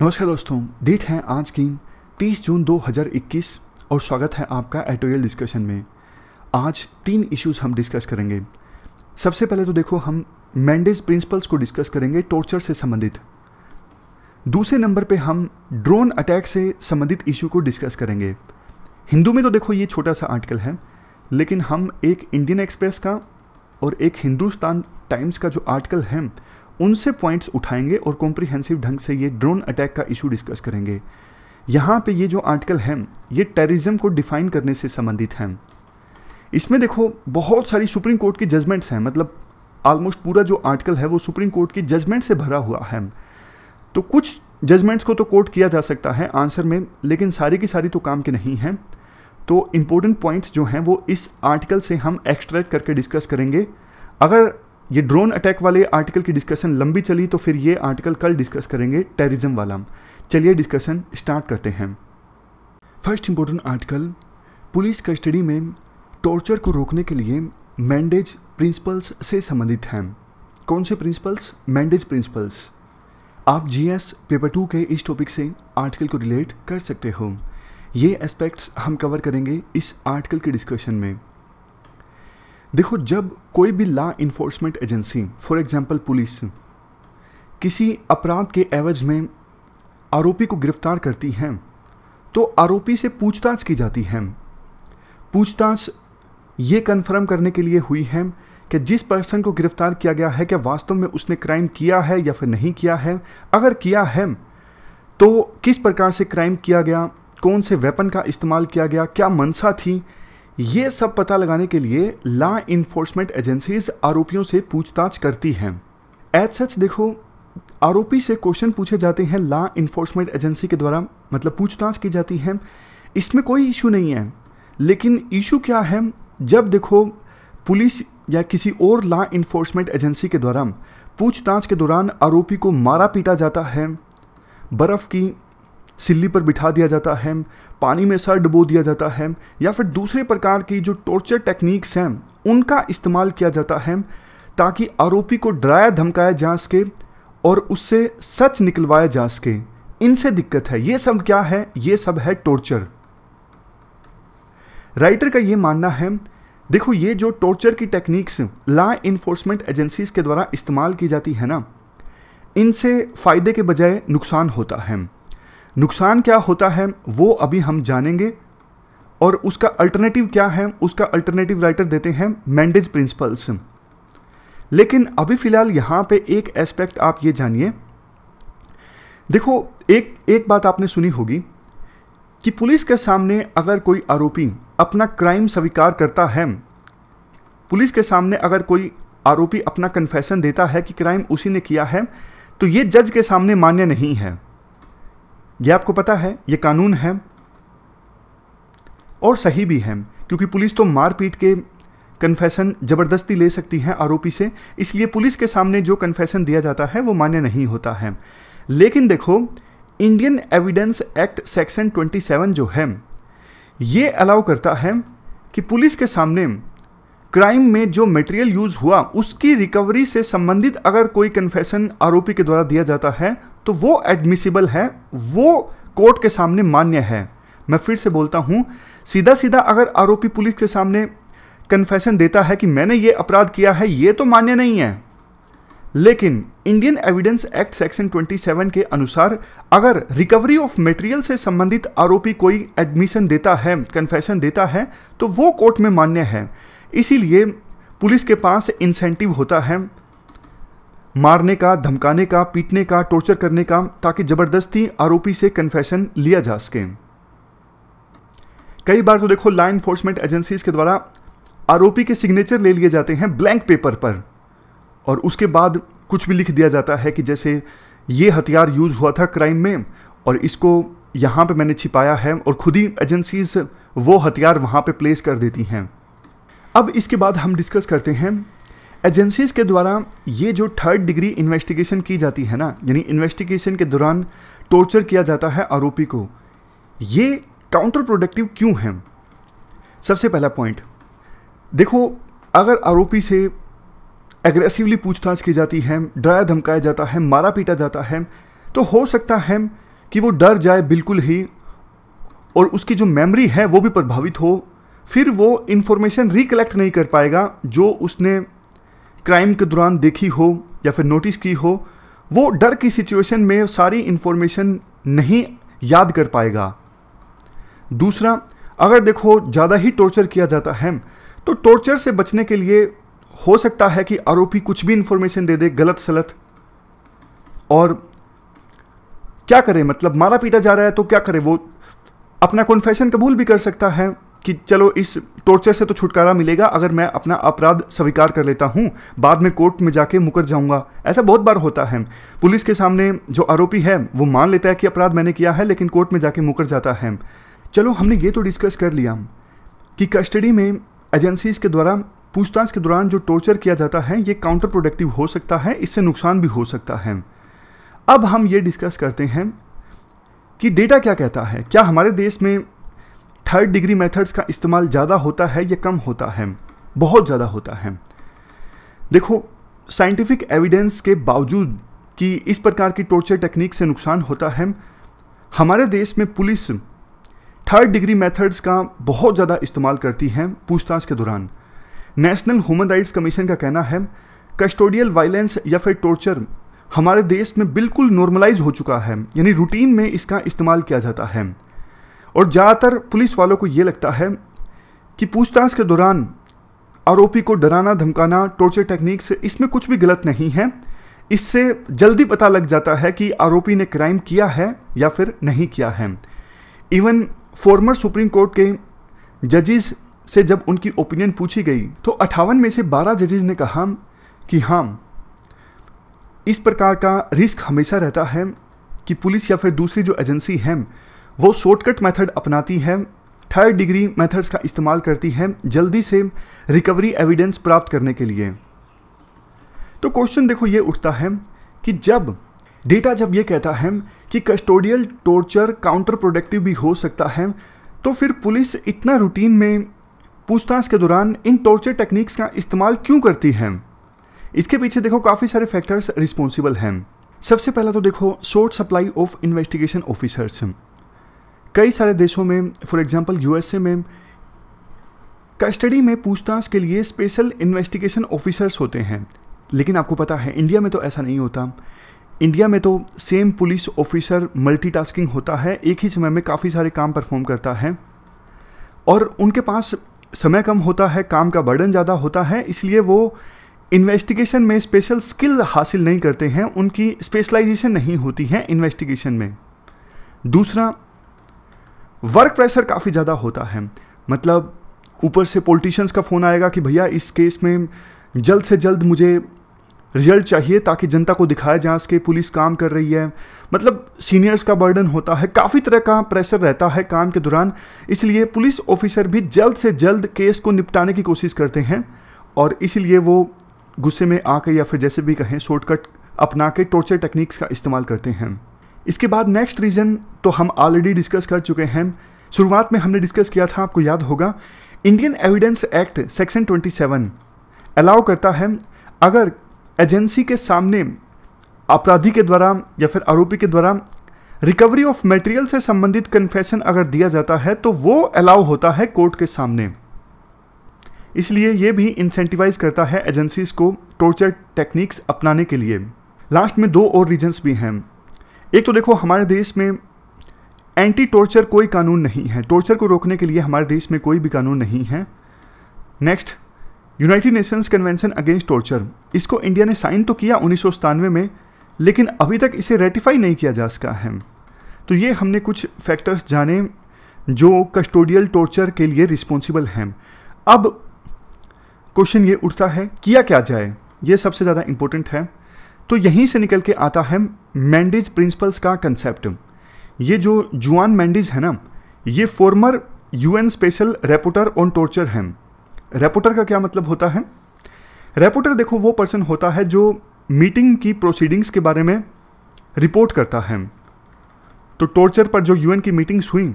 नमस्कार दोस्तों डेट है आज की 30 जून 2021 और स्वागत है आपका एटोरियल डिस्कशन में आज तीन इश्यूज हम डिस्कस करेंगे सबसे पहले तो देखो हम मैंडेज प्रिंसिपल्स को डिस्कस करेंगे टॉर्चर से संबंधित दूसरे नंबर पे हम ड्रोन अटैक से संबंधित इशू को डिस्कस करेंगे हिंदू में तो देखो ये छोटा सा आर्टिकल है लेकिन हम एक इंडियन एक्सप्रेस का और एक हिंदुस्तान टाइम्स का जो आर्टिकल है उनसे पॉइंट्स उठाएंगे और कॉम्प्रिहेंसिव ढंग से ये ड्रोन अटैक का इशू डिस्कस करेंगे यहाँ पे ये जो आर्टिकल है ये टेररिज्म को डिफाइन करने से संबंधित हैं इसमें देखो बहुत सारी सुप्रीम कोर्ट की जजमेंट्स हैं मतलब ऑलमोस्ट पूरा जो आर्टिकल है वो सुप्रीम कोर्ट की जजमेंट से भरा हुआ है तो कुछ जजमेंट्स को तो कोर्ट किया जा सकता है आंसर में लेकिन सारी की सारी तो काम के नहीं हैं तो इम्पोर्टेंट पॉइंट्स जो हैं वो इस आर्टिकल से हम एक्सट्रैक्ट करके डिस्कस करेंगे अगर ये ड्रोन अटैक वाले आर्टिकल की डिस्कशन लंबी चली तो फिर ये आर्टिकल कल डिस्कस करेंगे टेररिज्म वाला चलिए डिस्कशन स्टार्ट करते हैं first important article police custody में टॉर्चर को रोकने के लिए मैंडेज प्रिंसिपल्स से संबंधित हैं कौन से प्रिंसिपल्स मैंडेज प्रिंसिपल्स आप जीएस पेपर टू के इस टॉपिक से आर्टिकल को रिलेट कर सकते हो ये एस्पेक्ट्स हम कवर करेंगे इस आर्टिकल के डिस्कशन में देखो जब कोई भी law enforcement agency for example police किसी अपराध के एवज में आरोपी को गिरफ्तार करती है तो आरोपी से पूछताछ की जाती है पूछताछ ये कन्फर्म करने के लिए हुई है कि जिस पर्सन को गिरफ्तार किया गया है क्या वास्तव में उसने क्राइम किया है या फिर नहीं किया है अगर किया है तो किस प्रकार से क्राइम किया गया कौन से वेपन का इस्तेमाल किया गया क्या मनसा थी ये सब पता लगाने के लिए लॉ इन्फोर्समेंट एजेंसीज आरोपियों से पूछताछ करती हैं एज सच देखो आरोपी से क्वेश्चन पूछे जाते हैं लॉ इन्फोर्समेंट एजेंसी के द्वारा मतलब पूछताछ की जाती है इसमें कोई इशू नहीं है लेकिन इशू क्या है जब देखो पुलिस या किसी और लॉ इन्फोर्समेंट एजेंसी के द्वारा पूछताछ के दौरान आरोपी को मारा पीटा जाता है बर्फ़ की सिल्ली पर बिठा दिया जाता है पानी में सर डुबो दिया जाता है या फिर दूसरे प्रकार की जो टॉर्चर टेक्निक्स हैं उनका इस्तेमाल किया जाता है ताकि आरोपी को डराया धमकाया जा सके और उससे सच निकलवाया जा सके इनसे दिक्कत है ये सब क्या है ये सब है टॉर्चर राइटर का ये मानना है देखो ये जो टॉर्चर की टेक्निक्स ला इन्फोर्समेंट एजेंसीज के द्वारा इस्तेमाल की जाती है ना इनसे फ़ायदे के बजाय नुकसान होता है नुकसान क्या होता है वो अभी हम जानेंगे और उसका अल्टरनेटिव क्या है उसका अल्टरनेटिव राइटर देते हैं मैंडेज प्रिंसिपल्स लेकिन अभी फ़िलहाल यहाँ पे एक एस्पेक्ट आप ये जानिए देखो एक एक बात आपने सुनी होगी कि पुलिस के सामने अगर कोई आरोपी अपना क्राइम स्वीकार करता है पुलिस के सामने अगर कोई आरोपी अपना कन्फेशन देता है कि क्राइम उसी ने किया है तो ये जज के सामने मान्य नहीं है ये आपको पता है ये कानून है और सही भी है क्योंकि पुलिस तो मारपीट के कन्फेशन ज़बरदस्ती ले सकती है आरोपी से इसलिए पुलिस के सामने जो कन्फेशन दिया जाता है वो मान्य नहीं होता है लेकिन देखो इंडियन एविडेंस एक्ट सेक्शन 27 जो है ये अलाउ करता है कि पुलिस के सामने क्राइम में जो मटेरियल यूज हुआ उसकी रिकवरी से संबंधित अगर कोई कन्फेशन आरोपी के द्वारा दिया जाता है तो वो एडमिसिबल है वो कोर्ट के सामने मान्य है मैं फिर से बोलता हूँ सीधा सीधा अगर आरोपी पुलिस के सामने कन्फेशन देता है कि मैंने ये अपराध किया है ये तो मान्य नहीं है लेकिन इंडियन एविडेंस एक्ट सेक्शन 27 के अनुसार अगर रिकवरी ऑफ मटेरियल से संबंधित आरोपी कोई एडमिशन देता है कन्फेशन देता है तो वो कोर्ट में मान्य है इसीलिए पुलिस के पास इंसेंटिव होता है मारने का धमकाने का पीटने का टॉर्चर करने का ताकि ज़बरदस्ती आरोपी से कन्फेशन लिया जा सके कई बार तो देखो लॉ इन्फोर्समेंट एजेंसीज के द्वारा आरोपी के सिग्नेचर ले लिए जाते हैं ब्लैंक पेपर पर और उसके बाद कुछ भी लिख दिया जाता है कि जैसे ये हथियार यूज़ हुआ था क्राइम में और इसको यहाँ पे मैंने छिपाया है और खुद ही एजेंसीज वो हथियार वहाँ पे प्लेस कर देती हैं अब इसके बाद हम डिस्कस करते हैं एजेंसीज के द्वारा ये जो थर्ड डिग्री इन्वेस्टिगेशन की जाती है ना यानी इन्वेस्टिगेशन के दौरान टॉर्चर किया जाता है आरोपी को ये काउंटर प्रोडक्टिव क्यों है सबसे पहला पॉइंट देखो अगर आरोपी से एग्रेसिवली पूछताछ की जाती है डराया धमकाया जाता है मारा पीटा जाता है तो हो सकता है कि वो डर जाए बिल्कुल ही और उसकी जो मेमोरी है वो भी प्रभावित हो फिर वो इन्फॉर्मेशन रिकलेक्ट नहीं कर पाएगा जो उसने क्राइम के दौरान देखी हो या फिर नोटिस की हो वो डर की सिचुएशन में सारी इन्फॉर्मेशन नहीं याद कर पाएगा दूसरा अगर देखो ज़्यादा ही टॉर्चर किया जाता है तो टॉर्चर से बचने के लिए हो सकता है कि आरोपी कुछ भी इन्फॉर्मेशन दे दे गलत सलत और क्या करे मतलब मारा पीटा जा रहा है तो क्या करे वो अपना कॉन्फेशन कबूल भी कर सकता है कि चलो इस टॉर्चर से तो छुटकारा मिलेगा अगर मैं अपना अपराध स्वीकार कर लेता हूँ बाद में कोर्ट में जाके मुकर जाऊँगा ऐसा बहुत बार होता है पुलिस के सामने जो आरोपी है वो मान लेता है कि अपराध मैंने किया है लेकिन कोर्ट में जाके मुकर जाता है चलो हमने ये तो डिस्कस कर लिया कि कस्टडी में एजेंसीज के द्वारा पूछताछ के दौरान जो टॉर्चर किया जाता है ये काउंटर प्रोडक्टिव हो सकता है इससे नुकसान भी हो सकता है अब हम ये डिस्कस करते हैं कि डेटा क्या कहता है क्या हमारे देश में थर्ड डिग्री मेथड्स का इस्तेमाल ज़्यादा होता है या कम होता है बहुत ज़्यादा होता है देखो साइंटिफिक एविडेंस के बावजूद कि इस प्रकार की टॉर्चर टेक्निक से नुकसान होता है हमारे देश में पुलिस थर्ड डिग्री मेथड्स का बहुत ज़्यादा इस्तेमाल करती है पूछताछ के दौरान नेशनल ह्यूमन राइट्स कमीशन का कहना है कस्टोडियल वायलेंस या फिर टॉर्चर हमारे देश में बिल्कुल नॉर्मलाइज हो चुका है यानी रूटीन में इसका इस्तेमाल किया जाता है और ज़्यादातर पुलिस वालों को ये लगता है कि पूछताछ के दौरान आरोपी को डराना धमकाना टॉर्चर टेक्निक्स इसमें कुछ भी गलत नहीं है इससे जल्दी पता लग जाता है कि आरोपी ने क्राइम किया है या फिर नहीं किया है इवन फॉर्मर सुप्रीम कोर्ट के जजेस से जब उनकी ओपिनियन पूछी गई तो अठावन में से 12 जजेस ने कहा कि हाँ इस प्रकार का रिस्क हमेशा रहता है कि पुलिस या फिर दूसरी जो एजेंसी है वो शॉर्टकट मेथड अपनाती है थर्ड डिग्री मेथड्स का इस्तेमाल करती है जल्दी से रिकवरी एविडेंस प्राप्त करने के लिए तो क्वेश्चन देखो ये उठता है कि जब डेटा जब ये कहता है कि कस्टोडियल टॉर्चर काउंटर प्रोडक्टिव भी हो सकता है तो फिर पुलिस इतना रूटीन में पूछताछ के दौरान इन टॉर्चर टेक्निक्स का इस्तेमाल क्यों करती है इसके पीछे देखो काफ़ी सारे फैक्टर्स रिस्पॉन्सिबल हैं सबसे पहला तो देखो short supply of investigation officers कई सारे देशों में फॉर एग्जांपल यूएसए में कस्टडी में पूछताछ के लिए स्पेशल इन्वेस्टिगेशन ऑफिसर्स होते हैं लेकिन आपको पता है इंडिया में तो ऐसा नहीं होता इंडिया में तो सेम पुलिस ऑफिसर मल्टीटास्किंग होता है एक ही समय में काफ़ी सारे काम परफॉर्म करता है और उनके पास समय कम होता है काम का बर्डन ज़्यादा होता है इसलिए वो इन्वेस्टिगेशन में स्पेशल स्किल हासिल नहीं करते हैं उनकी स्पेशलाइजेशन नहीं होती है इन्वेस्टिगेशन में दूसरा वर्क प्रेशर काफ़ी ज़्यादा होता है मतलब ऊपर से पॉलिटिशियंस का फ़ोन आएगा कि भैया इस केस में जल्द से जल्द मुझे रिजल्ट चाहिए ताकि जनता को दिखाया जा सके पुलिस काम कर रही है मतलब सीनियर्स का बर्डन होता है काफ़ी तरह का प्रेशर रहता है काम के दौरान इसलिए पुलिस ऑफिसर भी जल्द से जल्द केस को निपटाने की कोशिश करते हैं और इसीलिए वो गुस्से में आकर या फिर जैसे भी कहें शॉर्टकट अपना के टॉर्चर टेक्निक्स का इस्तेमाल करते हैं इसके बाद नेक्स्ट रीज़न तो हम ऑलरेडी डिस्कस कर चुके हैं शुरुआत में हमने डिस्कस किया था आपको याद होगा Indian evidence act section 27 allow करता है अगर एजेंसी के सामने अपराधी के द्वारा या फिर आरोपी के द्वारा रिकवरी ऑफ मटेरियल से संबंधित कन्फेशन अगर दिया जाता है तो वो अलाउ होता है कोर्ट के सामने इसलिए ये भी इंसेंटिवाइज करता है एजेंसीज को टॉर्चर टेक्निक्स अपनाने के लिए लास्ट में दो और रीजन्स भी हैं एक तो देखो हमारे देश में एंटी टॉर्चर कोई कानून नहीं है टॉर्चर को रोकने के लिए हमारे देश में कोई भी कानून नहीं है next United Nations convention against torture इसको इंडिया ने साइन तो किया उन्नीस में लेकिन अभी तक इसे रेटिफाई नहीं किया जा सका है तो ये हमने कुछ फैक्टर्स जाने जो कस्टोडियल टॉर्चर के लिए रिस्पॉन्सिबल हैं अब क्वेश्चन ये उठता है किया क्या जाए ये सबसे ज़्यादा इम्पोर्टेंट है तो यहीं से निकल के आता है मैंडिज प्रिंसिपल्स का कंसेप्ट ये जो जुआन मैंडिज है ना ये former UN special rapporteur on torture है रेपोटर का क्या मतलब होता है रेपोटर देखो वो पर्सन होता है जो मीटिंग की प्रोसीडिंग्स के बारे में रिपोर्ट करता है तो टॉर्चर पर जो यूएन की मीटिंग्स हुई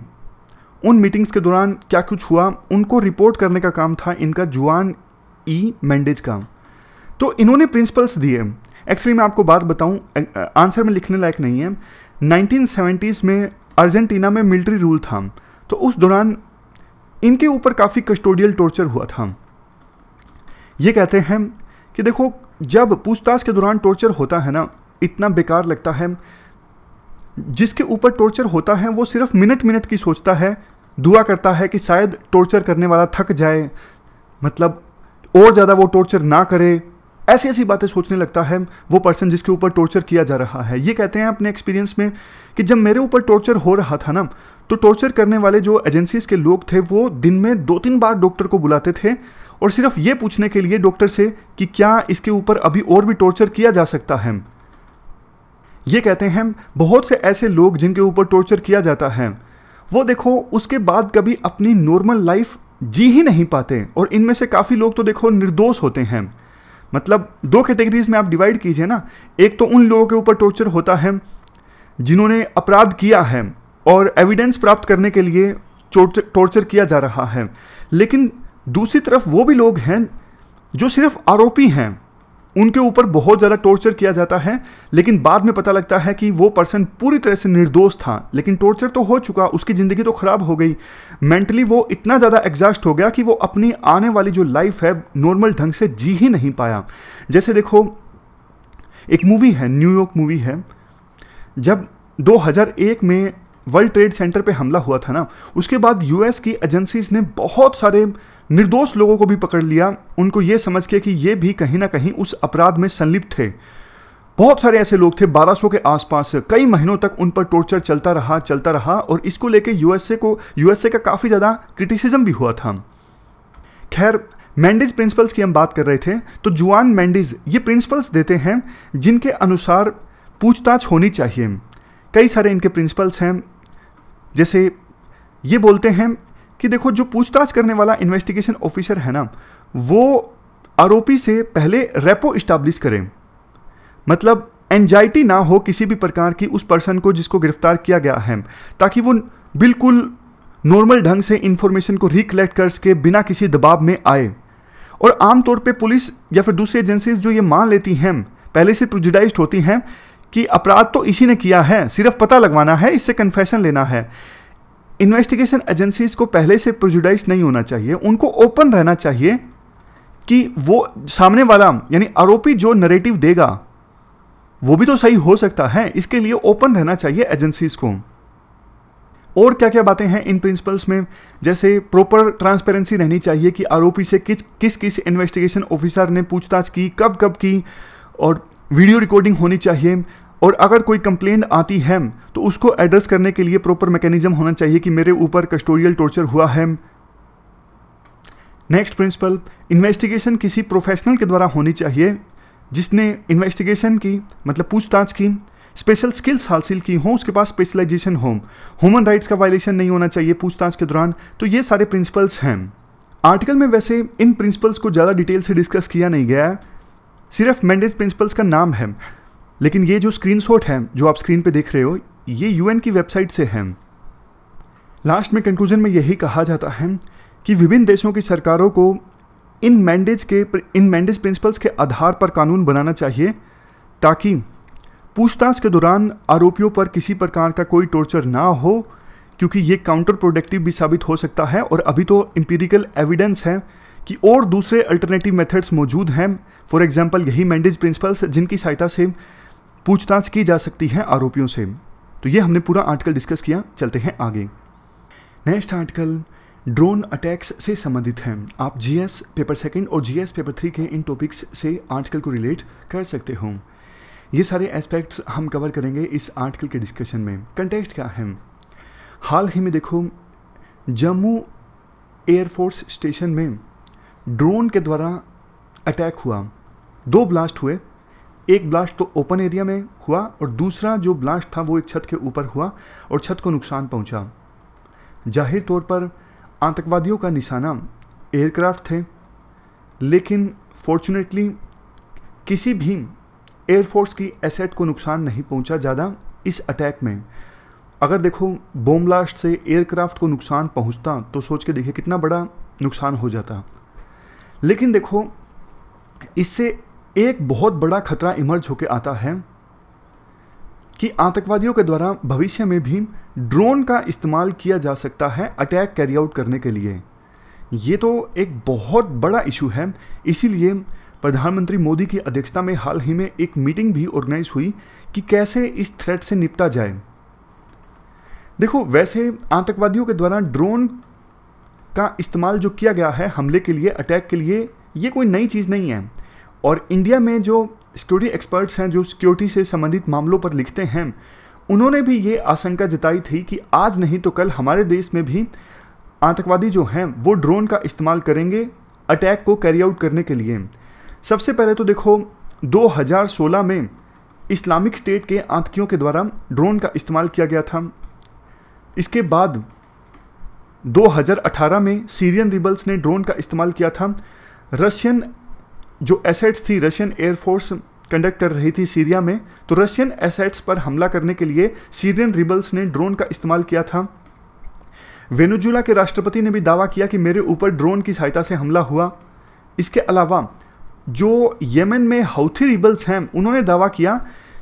उन मीटिंग्स के दौरान क्या कुछ हुआ उनको रिपोर्ट करने का काम था इनका जुआन ई मैंडेज का तो इन्होंने प्रिंसिपल्स दिए एक्चुअली मैं आपको बात बताऊँ आंसर में लिखने लायक नहीं है नाइनटीन में अर्जेंटीना में मिलिट्री रूल था तो उस दौरान इनके ऊपर काफ़ी कस्टोडियल टॉर्चर हुआ था ये कहते हैं कि देखो जब पूछताछ के दौरान टॉर्चर होता है ना इतना बेकार लगता है जिसके ऊपर टॉर्चर होता है वो सिर्फ मिनट मिनट की सोचता है दुआ करता है कि शायद टॉर्चर करने वाला थक जाए मतलब और ज़्यादा वो टॉर्चर ना करे ऐसी ऐसी बातें सोचने लगता है वो पर्सन जिसके ऊपर टॉर्चर किया जा रहा है ये कहते हैं अपने एक्सपीरियंस में कि जब मेरे ऊपर टॉर्चर हो रहा था ना तो टॉर्चर करने वाले जो एजेंसीज के लोग थे वो दिन में दो तीन बार डॉक्टर को बुलाते थे और सिर्फ ये पूछने के लिए डॉक्टर से कि क्या इसके ऊपर अभी और भी टॉर्चर किया जा सकता है ये कहते हैं बहुत से ऐसे लोग जिनके ऊपर टॉर्चर किया जाता है वो देखो उसके बाद कभी अपनी नॉर्मल लाइफ जी ही नहीं पाते और इनमें से काफ़ी लोग तो देखो निर्दोष होते हैं मतलब दो कैटेगरीज में आप डिवाइड कीजिए ना एक तो उन लोगों के ऊपर टॉर्चर होता है जिन्होंने अपराध किया है और एविडेंस प्राप्त करने के लिए टॉर्चर किया जा रहा है लेकिन दूसरी तरफ वो भी लोग हैं जो सिर्फ आरोपी हैं उनके ऊपर बहुत ज़्यादा टॉर्चर किया जाता है लेकिन बाद में पता लगता है कि वो पर्सन पूरी तरह से निर्दोष था लेकिन टॉर्चर तो हो चुका उसकी ज़िंदगी तो ख़राब हो गई मेंटली वो इतना ज़्यादा एग्जास्ट हो गया कि वो अपनी आने वाली जो लाइफ है नॉर्मल ढंग से जी ही नहीं पाया जैसे देखो एक मूवी है न्यूयॉर्क मूवी है जब 2001 में वर्ल्ड ट्रेड सेंटर पे हमला हुआ था ना उसके बाद यूएस की एजेंसीज ने बहुत सारे निर्दोष लोगों को भी पकड़ लिया उनको ये समझ के कि ये भी कहीं ना कहीं उस अपराध में संलिप्त थे बहुत सारे ऐसे लोग थे 1200 के आसपास कई महीनों तक उन पर टॉर्चर चलता रहा चलता रहा और इसको लेके यूएसए को यूएसए का काफ़ी ज़्यादा क्रिटिसिज्म भी हुआ था खैर मैंडिज प्रिंसिपल्स की हम बात कर रहे थे तो जुआन मैंडिज ये प्रिंसिपल्स देते हैं जिनके अनुसार पूछताछ होनी चाहिए कई सारे इनके प्रिंसिपल्स हैं जैसे ये बोलते हैं कि देखो जो पूछताछ करने वाला इन्वेस्टिगेशन ऑफिसर है ना वो आरोपी से पहले रेपो इस्टाब्लिश करें मतलब एनजाइटी ना हो किसी भी प्रकार की उस पर्सन को जिसको गिरफ्तार किया गया है ताकि वो बिल्कुल नॉर्मल ढंग से इन्फॉर्मेशन को रिकलेक्ट कर सके बिना किसी दबाव में आए और आमतौर पे पुलिस या फिर दूसरी एजेंसीज जो ये मान लेती हैं पहले से प्रोजुडाइज होती हैं कि अपराध तो इसी ने किया है सिर्फ पता लगवाना है इससे कन्फेशन लेना है इन्वेस्टिगेशन एजेंसीज को पहले से प्रोजुडाइज नहीं होना चाहिए उनको ओपन रहना चाहिए कि वो सामने वाला यानी आरोपी जो नरेटिव देगा वो भी तो सही हो सकता है इसके लिए ओपन रहना चाहिए एजेंसीज को और क्या क्या बातें हैं इन प्रिंसिपल्स में जैसे प्रॉपर ट्रांसपेरेंसी रहनी चाहिए कि आरोपी से किस किस किस इन्वेस्टिगेशन ऑफिसर ने पूछताछ की कब कब की और वीडियो रिकॉर्डिंग होनी चाहिए और अगर कोई कंप्लेंट आती है तो उसको एड्रेस करने के लिए प्रॉपर मैकेनिज्म होना चाहिए कि मेरे ऊपर कस्टोरियल टॉर्चर हुआ है नेक्स्ट प्रिंसिपल इन्वेस्टिगेशन किसी प्रोफेशनल के द्वारा होनी चाहिए जिसने इन्वेस्टिगेशन की मतलब पूछताछ की स्पेशल स्किल्स हासिल की हों उसके पास स्पेशलाइजेशन हो ह्यूमन राइट्स का वायलेशन नहीं होना चाहिए पूछताछ के दौरान तो ये सारे प्रिंसिपल्स हैं आर्टिकल में वैसे इन प्रिंसिपल्स को ज़्यादा डिटेल से डिस्कस किया नहीं गया है सिर्फ मैंडेज प्रिंसिपल्स का नाम है लेकिन ये जो स्क्रीनशॉट है जो आप स्क्रीन पे देख रहे हो ये यूएन की वेबसाइट से है लास्ट में कंक्लूजन में यही कहा जाता है कि विभिन्न देशों की सरकारों को इन मैंडेज के इन मैंडेज प्रिंसिपल्स के आधार पर कानून बनाना चाहिए ताकि पूछताछ के दौरान आरोपियों पर किसी प्रकार का कोई टॉर्चर ना हो क्योंकि ये काउंटर प्रोडक्टिव भी साबित हो सकता है और अभी तो इम्पीरिकल एविडेंस है कि और दूसरे अल्टरनेटिव मेथड्स मौजूद हैं फॉर एग्जांपल यही मैंडेज प्रिंसिपल्स जिनकी सहायता से पूछताछ की जा सकती है आरोपियों से तो ये हमने पूरा आर्टिकल डिस्कस किया चलते हैं आगे नेक्स्ट आर्टिकल ड्रोन अटैक्स से संबंधित हैं आप जीएस पेपर सेकंड और जीएस पेपर थ्री के इन टॉपिक्स से आर्टिकल को रिलेट कर सकते हो ये सारे एस्पेक्ट्स हम कवर करेंगे इस आर्टिकल के डिस्कशन में कंटेक्स्ट क्या है हाल ही में देखो जम्मू एयरफोर्स स्टेशन में ड्रोन के द्वारा अटैक हुआ दो ब्लास्ट हुए एक ब्लास्ट तो ओपन एरिया में हुआ और दूसरा जो ब्लास्ट था वो एक छत के ऊपर हुआ और छत को नुकसान पहुंचा जाहिर तौर पर आतंकवादियों का निशाना एयरक्राफ्ट थे लेकिन फॉर्चुनेटली किसी भी एयरफोर्स की एसेट को नुकसान नहीं पहुंचा ज़्यादा इस अटैक में अगर देखो बोम ब्लास्ट से एयरक्राफ्ट को नुकसान पहुंचता तो सोच के देखिए कितना बड़ा नुकसान हो जाता लेकिन देखो इससे एक बहुत बड़ा खतरा इमर्ज होकर आता है कि आतंकवादियों के द्वारा भविष्य में भी ड्रोन का इस्तेमाल किया जा सकता है अटैक कैरी आउट करने के लिए ये तो एक बहुत बड़ा इशू है इसीलिए प्रधानमंत्री मोदी की अध्यक्षता में हाल ही में एक मीटिंग भी ऑर्गेनाइज हुई कि कैसे इस थ्रेट से निपटा जाए देखो वैसे आतंकवादियों के द्वारा ड्रोन का इस्तेमाल जो किया गया है हमले के लिए अटैक के लिए ये कोई नई चीज़ नहीं है और इंडिया में जो सिक्योरिटी एक्सपर्ट्स हैं जो सिक्योरिटी से संबंधित मामलों पर लिखते हैं उन्होंने भी ये आशंका जताई थी कि आज नहीं तो कल हमारे देश में भी आतंकवादी जो हैं वो ड्रोन का इस्तेमाल करेंगे अटैक को कैरी आउट करने के लिए सबसे पहले तो देखो 2016 में इस्लामिक स्टेट के आतंकियों के द्वारा ड्रोन का इस्तेमाल किया गया था इसके बाद 2018 में सीरियन रिबल्स ने ड्रोन का इस्तेमाल किया था रशियन जो एसेट्स थी रशियन एयरफोर्स कंडक्ट कर रही थी सीरिया में तो रशियन एसेट्स पर हमला करने के लिए सीरियन रिबल्स ने ड्रोन का इस्तेमाल किया था वेनेजुला के राष्ट्रपति ने भी दावा किया कि मेरे ऊपर ड्रोन की सहायता से हमला हुआ इसके अलावा जो यमन में हाउथी रिबल्स हैं उन्होंने दावा किया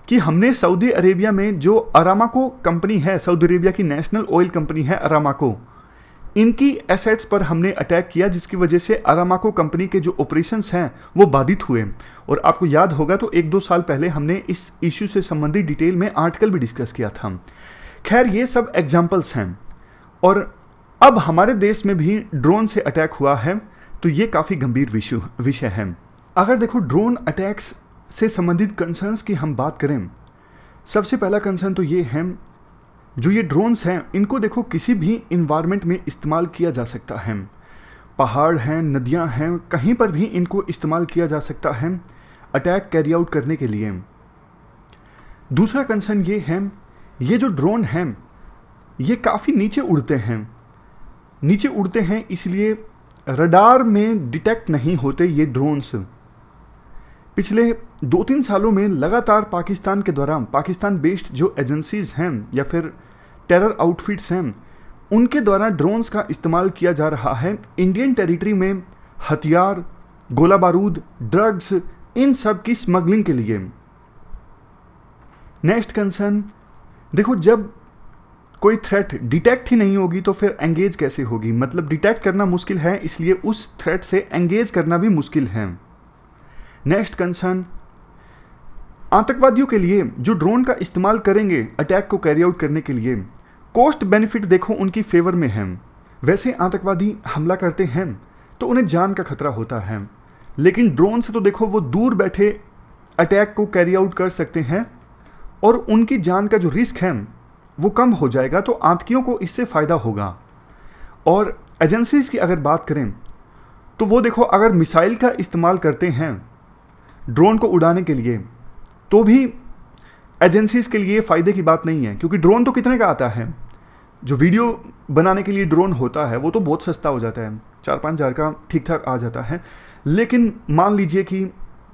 कि हमने सऊदी अरेबिया में जो अरामाको कंपनी है सऊदी अरेबिया की नेशनल ऑयल कंपनी है अरामाको इनकी एसेट्स पर हमने अटैक किया जिसकी वजह से अरामाको कंपनी के जो ऑपरेशंस हैं वो बाधित हुए और आपको याद होगा तो एक दो साल पहले हमने इस इश्यू से संबंधित डिटेल में आर्टिकल भी डिस्कस किया था खैर ये सब एग्जाम्पल्स हैं और अब हमारे देश में भी ड्रोन से अटैक हुआ है तो ये काफ़ी गंभीर विषय विषय है अगर देखो ड्रोन अटैक्स से संबंधित कंसर्न्स की हम बात करें सबसे पहला कंसर्न तो ये है जो ये ड्रोन्स हैं इनको देखो किसी भी इन्वायरमेंट में इस्तेमाल किया जा सकता है पहाड़ हैं नदियां हैं कहीं पर भी इनको इस्तेमाल किया जा सकता है अटैक कैरी आउट करने के लिए दूसरा कंसर्न ये है ये जो ड्रोन हैं ये काफ़ी नीचे उड़ते हैं नीचे उड़ते हैं इसलिए रडार में डिटेक्ट नहीं होते ये ड्रोन्स पिछले दो तीन सालों में लगातार पाकिस्तान के द्वारा पाकिस्तान बेस्ड जो एजेंसीज हैं या फिर टेरर आउटफिट्स हैं उनके द्वारा ड्रोन्स का इस्तेमाल किया जा रहा है इंडियन टेरिटरी में हथियार गोला बारूद ड्रग्स इन सब की स्मगलिंग के लिए नेक्स्ट कंसर्न देखो जब कोई थ्रेट डिटेक्ट ही नहीं होगी तो फिर एंगेज कैसे होगी मतलब डिटेक्ट करना मुश्किल है इसलिए उस थ्रेट से एंगेज करना भी मुश्किल है नेक्स्ट कंसर्न आतंकवादियों के लिए जो ड्रोन का इस्तेमाल करेंगे अटैक को कैरी आउट करने के लिए कॉस्ट बेनिफिट देखो उनकी फेवर में है वैसे आतंकवादी हमला करते हैं तो उन्हें जान का खतरा होता है लेकिन ड्रोन से तो देखो वो दूर बैठे अटैक को कैरी आउट कर सकते हैं और उनकी जान का जो रिस्क है वो कम हो जाएगा तो आतंकियों को इससे फ़ायदा होगा और एजेंसीज़ की अगर बात करें तो वो देखो अगर मिसाइल का इस्तेमाल करते हैं ड्रोन को उड़ाने के लिए तो भी एजेंसीज़ के लिए फ़ायदे की बात नहीं है क्योंकि ड्रोन तो कितने का आता है जो वीडियो बनाने के लिए ड्रोन होता है वो तो बहुत सस्ता हो जाता है चार पाँच हज़ार का ठीक ठाक आ जाता है लेकिन मान लीजिए कि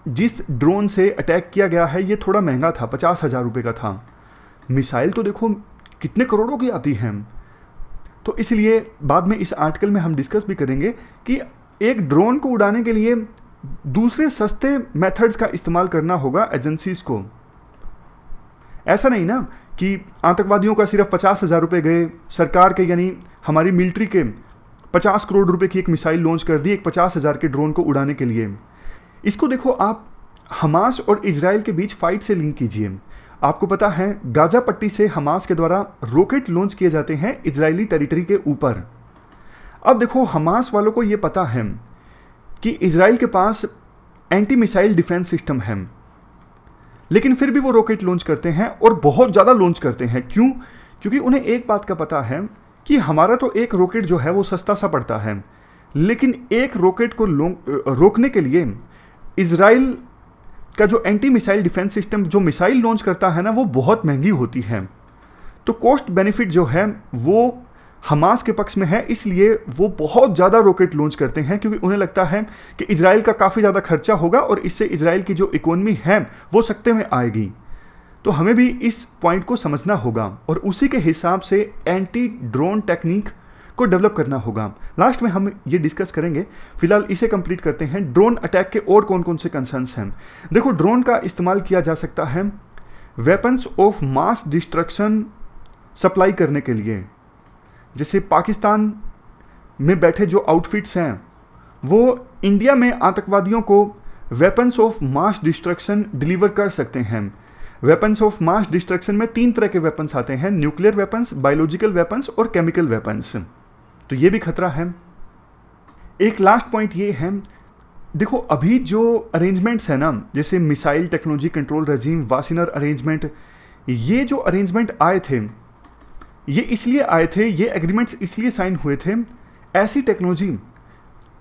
जिस ड्रोन से अटैक किया गया है ये थोड़ा महंगा था पचास हज़ार रुपये का था मिसाइल तो देखो कितने करोड़ों की आती हैं तो इसलिए बाद में इस आर्टिकल में हम डिस्कस भी करेंगे कि एक ड्रोन को उड़ाने के लिए दूसरे सस्ते मेथड्स का इस्तेमाल करना होगा एजेंसीज को ऐसा नहीं ना कि आतंकवादियों का सिर्फ पचास हज़ार रुपये गए सरकार के यानी हमारी मिलिट्री के पचास करोड़ रुपए की एक मिसाइल लॉन्च कर दी एक पचास हज़ार के ड्रोन को उड़ाने के लिए इसको देखो आप हमास और इसराइल के बीच फाइट से लिंक कीजिए आपको पता है गाजा पट्टी से हमास के द्वारा रॉकेट लॉन्च किए जाते हैं इसराइली टेरिटरी के ऊपर अब देखो हमास वालों को यह पता है कि इसराइल के पास एंटी मिसाइल डिफेंस सिस्टम है लेकिन फिर भी वो रॉकेट लॉन्च करते हैं और बहुत ज़्यादा लॉन्च करते हैं क्यों क्योंकि उन्हें एक बात का पता है कि हमारा तो एक रॉकेट जो है वो सस्ता सा पड़ता है लेकिन एक रॉकेट को रोकने के लिए इसराइल का जो एंटी मिसाइल डिफेंस सिस्टम जो मिसाइल लॉन्च करता है ना वो बहुत महंगी होती है तो कॉस्ट बेनिफिट जो है वो हमास के पक्ष में है इसलिए वो बहुत ज़्यादा रॉकेट लॉन्च करते हैं क्योंकि उन्हें लगता है कि इसराइल का काफ़ी ज़्यादा खर्चा होगा और इससे इसराइल की जो इकोनमी है वो सकते में आएगी तो हमें भी इस पॉइंट को समझना होगा और उसी के हिसाब से एंटी ड्रोन टेक्निक को डेवलप करना होगा लास्ट में हम ये डिस्कस करेंगे फिलहाल इसे कंप्लीट करते हैं ड्रोन अटैक के और कौन कौन से कंसर्न्स हैं देखो ड्रोन का इस्तेमाल किया जा सकता है weapons of mass destruction supply करने के लिए जैसे पाकिस्तान में बैठे जो आउटफिट्स हैं वो इंडिया में आतंकवादियों को weapons of mass destruction deliver कर सकते हैं वेपन्स ऑफ मास डिस्ट्रक्शन में तीन तरह के वेपन्स आते हैं न्यूक्लियर वेपन्स बायोलॉजिकल वेपन्स और केमिकल वेपन्स तो ये भी खतरा है एक लास्ट पॉइंट ये है देखो अभी जो अरेंजमेंट्स हैं ना जैसे missile technology control regime Wassenaar arrangement ये जो अरेंजमेंट आए थे ये इसलिए आए थे ये एग्रीमेंट्स इसलिए साइन हुए थे ऐसी टेक्नोलॉजी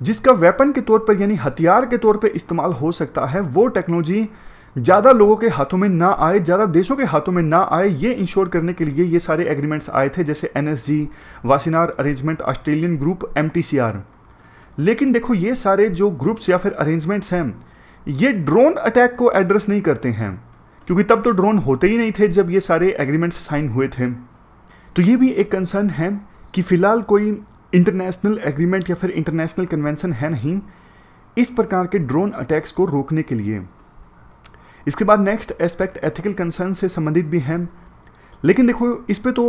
जिसका वेपन के तौर पर यानी हथियार के तौर पर इस्तेमाल हो सकता है वो टेक्नोलॉजी ज़्यादा लोगों के हाथों में ना आए ज़्यादा देशों के हाथों में ना आए ये इंश्योर करने के लिए ये सारे एग्रीमेंट्स आए थे जैसे N S G Wassenaar arrangement Australian group M T C R लेकिन देखो ये सारे जो ग्रुप्स या फिर अरेंजमेंट्स हैं ये ड्रोन अटैक को एड्रेस नहीं करते हैं क्योंकि तब तो ड्रोन होते ही नहीं थे जब ये सारे एग्रीमेंट्स साइन हुए थे तो ये भी एक कंसर्न है कि फ़िलहाल कोई इंटरनेशनल एग्रीमेंट या फिर इंटरनेशनल कन्वेंसन है नहीं इस प्रकार के ड्रोन अटैक्स को रोकने के लिए इसके बाद नेक्स्ट एस्पेक्ट एथिकल कंसर्न से संबंधित भी हैं लेकिन देखो इस पर तो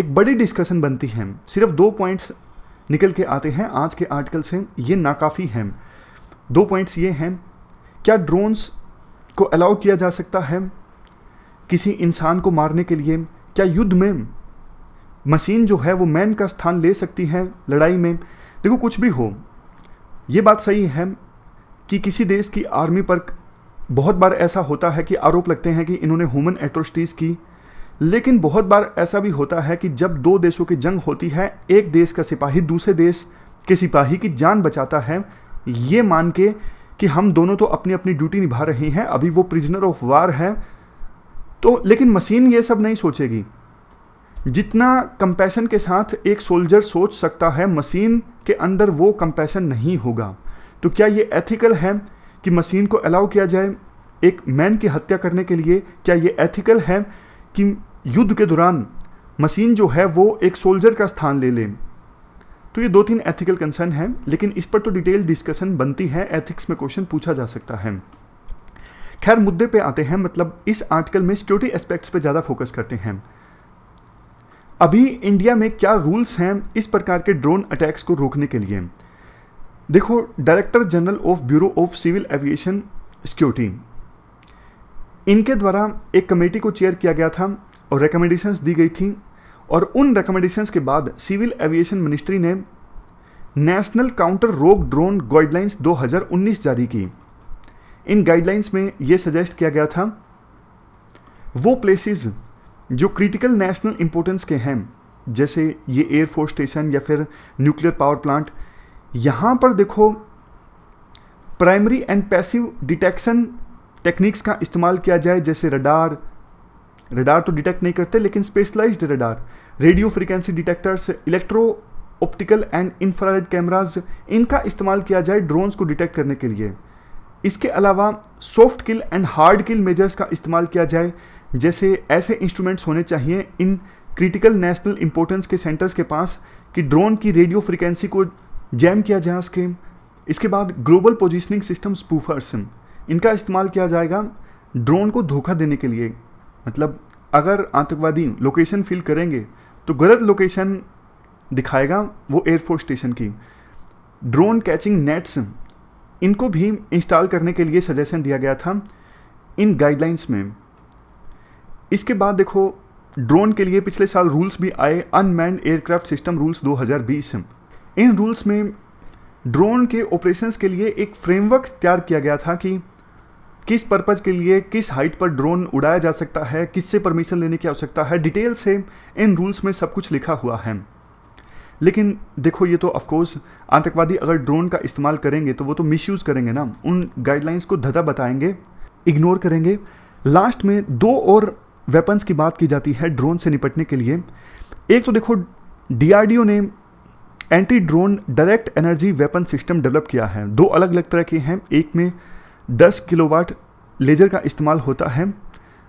एक बड़ी डिस्कशन बनती है सिर्फ दो पॉइंट्स निकल के आते हैं आज के आर्टिकल से ये नाकाफ़ी हैं दो पॉइंट्स ये हैं क्या ड्रोन्स को अलाउ किया जा सकता है किसी इंसान को मारने के लिए क्या युद्ध में मशीन जो है वो मैन का स्थान ले सकती है लड़ाई में देखो कुछ भी हो ये बात सही है कि किसी देश की आर्मी पर बहुत बार ऐसा होता है कि आरोप लगते हैं कि इन्होंने ह्यूमन एट्रोसिटीज़ की लेकिन बहुत बार ऐसा भी होता है कि जब दो देशों की जंग होती है एक देश का सिपाही दूसरे देश के सिपाही की जान बचाता है ये मान के कि हम दोनों तो अपनी अपनी ड्यूटी निभा रहे हैं अभी वो प्रिजनर ऑफ वार है तो लेकिन मशीन ये सब नहीं सोचेगी जितना कंपैशन के साथ एक सोल्जर सोच सकता है मशीन के अंदर वो कंपैशन नहीं होगा तो क्या ये एथिकल है कि मशीन को अलाउ किया जाए एक मैन की हत्या करने के लिए क्या ये एथिकल है कि युद्ध के दौरान मशीन जो है वो एक सोल्जर का स्थान ले ले तो ये दो तीन एथिकल कंसर्न हैं लेकिन इस पर तो डिटेल डिस्कशन बनती है एथिक्स में क्वेश्चन पूछा जा सकता है खैर मुद्दे पे आते हैं मतलब इस आर्टिकल में सिक्योरिटी एस्पेक्ट्स पे ज़्यादा फोकस करते हैं अभी इंडिया में क्या रूल्स हैं इस प्रकार के ड्रोन अटैक्स को रोकने के लिए देखो director general of bureau of civil aviation security इनके द्वारा एक कमेटी को चेयर किया गया था और रिकमेंडेशंस दी गई थी और उन रिकमेंडेशंस के बाद सिविल एविएशन मिनिस्ट्री ने national counter rogue drone guidelines 2019 जारी की इन गाइडलाइंस में ये सजेस्ट किया गया था वो प्लेसेस जो क्रिटिकल नेशनल इम्पोर्टेंस के हैं जैसे ये एयरफोर्स स्टेशन या फिर न्यूक्लियर पावर प्लांट यहाँ पर देखो primary and passive detection techniques का इस्तेमाल किया जाए जैसे रडार रडार तो डिटेक्ट नहीं करते लेकिन specialised radar radio frequency detectors electro optical and infrared cameras इनका इस्तेमाल किया जाए ड्रोन्स को डिटेक्ट करने के लिए इसके अलावा soft kill and hard kill measures का इस्तेमाल किया जाए जैसे ऐसे इंस्ट्रूमेंट्स होने चाहिए इन क्रिटिकल नेशनल इंपॉर्टेंस के सेंटर्स के पास कि ड्रोन की रेडियो फ्रिक्वेंसी को जैम किया जा सके इसके बाद ग्लोबल पोजिशनिंग सिस्टम स्पूफर्स इनका इस्तेमाल किया जाएगा ड्रोन को धोखा देने के लिए मतलब अगर आतंकवादी लोकेशन फिल करेंगे तो गलत लोकेशन दिखाएगा वो एयरफोर्स स्टेशन की ड्रोन कैचिंग नेट्स इनको भी इंस्टॉल करने के लिए सजेशन दिया गया था इन गाइडलाइंस में इसके बाद देखो ड्रोन के लिए पिछले साल रूल्स भी आए अनमैन एयरक्राफ्ट सिस्टम रूल्स 2020 इन रूल्स में ड्रोन के ऑपरेशंस के लिए एक फ्रेमवर्क तैयार किया गया था कि किस पर्पज़ के लिए किस हाइट पर ड्रोन उड़ाया जा सकता है किससे परमिशन लेने की आवश्यकता है डिटेल से इन रूल्स में सब कुछ लिखा हुआ है लेकिन देखो ये तो ऑफकोर्स आतंकवादी अगर ड्रोन का इस्तेमाल करेंगे तो वो तो मिसयूज़ करेंगे ना उन गाइडलाइंस को धदा बताएंगे इग्नोर करेंगे लास्ट में दो और वेपन्स की बात की जाती है ड्रोन से निपटने के लिए एक तो देखो डीआरडीओ ने anti drone direct energy weapon system develop किया है दो अलग अलग तरह के हैं एक में 10 किलोवाट लेजर का इस्तेमाल होता है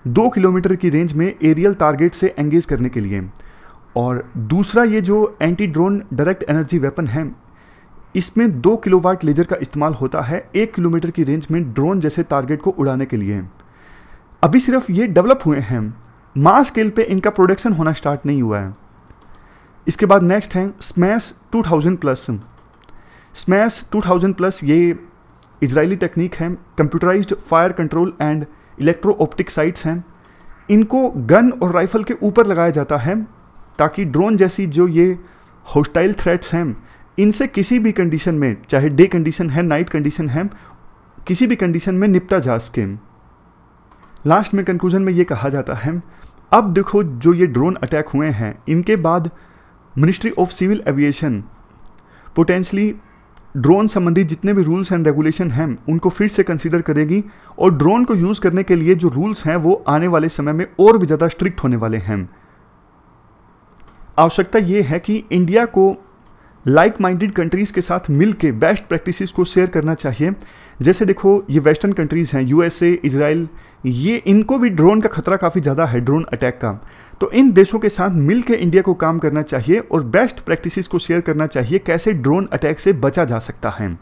दो किलोमीटर की रेंज में एरियल टारगेट से एंगेज करने के लिए और दूसरा ये जो anti drone direct energy weapon है इसमें दो किलोवाट लेजर का इस्तेमाल होता है एक किलोमीटर की रेंज में ड्रोन जैसे टारगेट को उड़ाने के लिए अभी सिर्फ ये डेवलप हुए हैं मास स्केल पे इनका प्रोडक्शन होना स्टार्ट नहीं हुआ है इसके बाद नेक्स्ट है स्मैश 2000 प्लस स्मैश 2000 प्लस ये इजरायली टेक्निक है computerised fire control and electro optic sights हैं इनको गन और राइफल के ऊपर लगाया जाता है ताकि ड्रोन जैसी जो ये होस्टाइल थ्रेट्स हैं इनसे किसी भी कंडीशन में चाहे डे कंडीशन है नाइट कंडीशन है किसी भी कंडीशन में निपटा जा सके लास्ट में कंक्लूजन में ये कहा जाता है अब देखो जो ये ड्रोन अटैक हुए हैं इनके बाद ministry of civil aviation potentially drone संबंधी जितने भी रूल्स एंड रेगुलेशन हैं उनको फिर से कंसिडर करेगी और ड्रोन को यूज़ करने के लिए जो रूल्स हैं वो आने वाले समय में और भी ज़्यादा स्ट्रिक्ट होने वाले हैं आवश्यकता ये है कि इंडिया को लाइक माइंडेड कंट्रीज़ के साथ मिल बेस्ट प्रैक्टिस को शेयर करना चाहिए जैसे देखो ये वेस्टर्न कंट्रीज़ हैं यूएसए इसराइल ये इनको भी ड्रोन का खतरा काफ़ी ज़्यादा है ड्रोन अटैक का तो इन देशों के साथ मिलकर इंडिया को काम करना चाहिए और बेस्ट प्रैक्टिसेस को शेयर करना चाहिए कैसे ड्रोन अटैक से बचा जा सकता है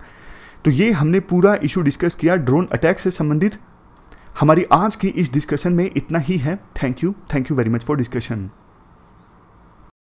तो ये हमने पूरा इशू डिस्कस किया ड्रोन अटैक से संबंधित हमारी आज की इस डिस्कशन में इतना ही है thank you thank you very much for discussion